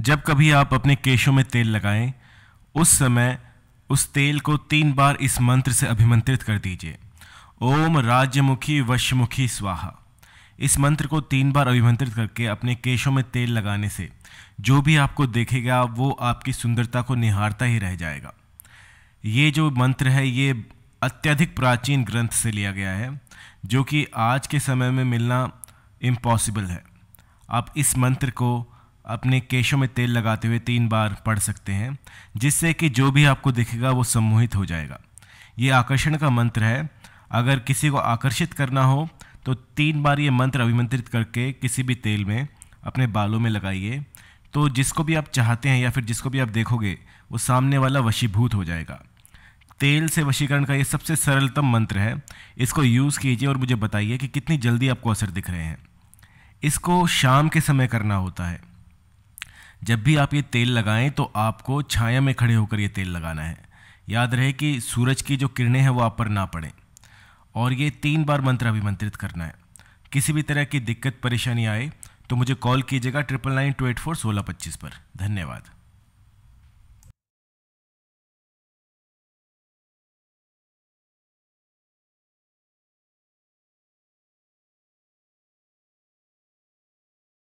जब कभी आप अपने केशों में तेल लगाएं उस समय उस तेल को तीन बार इस मंत्र से अभिमंत्रित कर दीजिए ओम राज्यमुखी वशमुखी स्वाहा इस मंत्र को तीन बार अभिमंत्रित करके अपने केशों में तेल लगाने से जो भी आपको देखेगा वो आपकी सुंदरता को निहारता ही रह जाएगा ये जो मंत्र है ये अत्यधिक प्राचीन ग्रंथ से लिया गया है जो कि आज के समय में मिलना इम्पॉसिबल है आप इस मंत्र को अपने केशों में तेल लगाते हुए तीन बार पढ़ सकते हैं जिससे कि जो भी आपको दिखेगा वो सम्मोहित हो जाएगा ये आकर्षण का मंत्र है अगर किसी को आकर्षित करना हो तो तीन बार ये मंत्र अभिमंत्रित करके किसी भी तेल में अपने बालों में लगाइए तो जिसको भी आप चाहते हैं या फिर जिसको भी आप देखोगे वो सामने वाला वशीभूत हो जाएगा तेल से वशीकरण का ये सबसे सरलतम मंत्र है इसको यूज़ कीजिए और मुझे बताइए कि कितनी जल्दी आपको असर दिख रहे हैं इसको शाम के समय करना होता है जब भी आप ये तेल लगाएं तो आपको छाया में खड़े होकर ये तेल लगाना है याद रहे कि सूरज की जो किरणें हैं वो आप पर ना पड़ें और ये तीन बार मंत्र अभिमंत्रित करना है किसी भी तरह की दिक्कत परेशानी आए तो मुझे कॉल कीजिएगा triple nine two eight four सोलह पच्चीस पर धन्यवाद